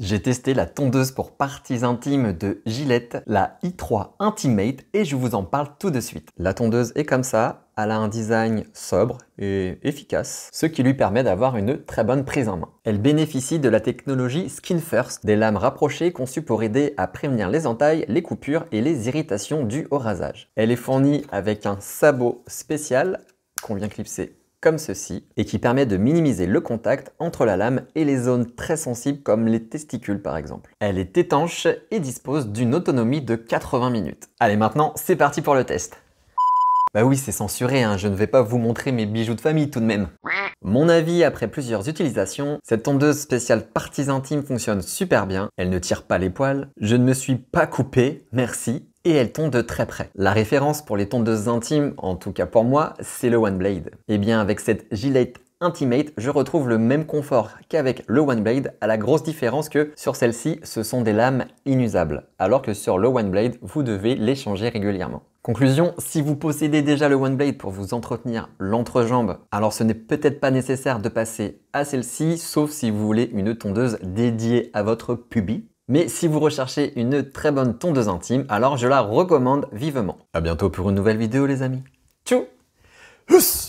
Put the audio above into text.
J'ai testé la tondeuse pour parties intimes de Gillette, la i3 Intimate, et je vous en parle tout de suite. La tondeuse est comme ça, elle a un design sobre et efficace, ce qui lui permet d'avoir une très bonne prise en main. Elle bénéficie de la technologie Skin First, des lames rapprochées conçues pour aider à prévenir les entailles, les coupures et les irritations dues au rasage. Elle est fournie avec un sabot spécial qu'on vient clipser comme ceci, et qui permet de minimiser le contact entre la lame et les zones très sensibles comme les testicules par exemple. Elle est étanche et dispose d'une autonomie de 80 minutes. Allez maintenant, c'est parti pour le test bah oui, c'est censuré, hein, je ne vais pas vous montrer mes bijoux de famille tout de même. Mon avis, après plusieurs utilisations, cette tondeuse spéciale parties intimes fonctionne super bien, elle ne tire pas les poils, je ne me suis pas coupé, merci, et elles tombe de très près. La référence pour les tondeuses intimes, en tout cas pour moi, c'est le One Blade. Et eh bien avec cette Gillette Intimate, je retrouve le même confort qu'avec le One Blade, à la grosse différence que sur celle-ci, ce sont des lames inusables, alors que sur le One Blade, vous devez les changer régulièrement. Conclusion, si vous possédez déjà le One Blade pour vous entretenir l'entrejambe, alors ce n'est peut-être pas nécessaire de passer à celle-ci, sauf si vous voulez une tondeuse dédiée à votre pubis. Mais si vous recherchez une très bonne tondeuse intime, alors je la recommande vivement. À bientôt pour une nouvelle vidéo les amis. Tchou Huss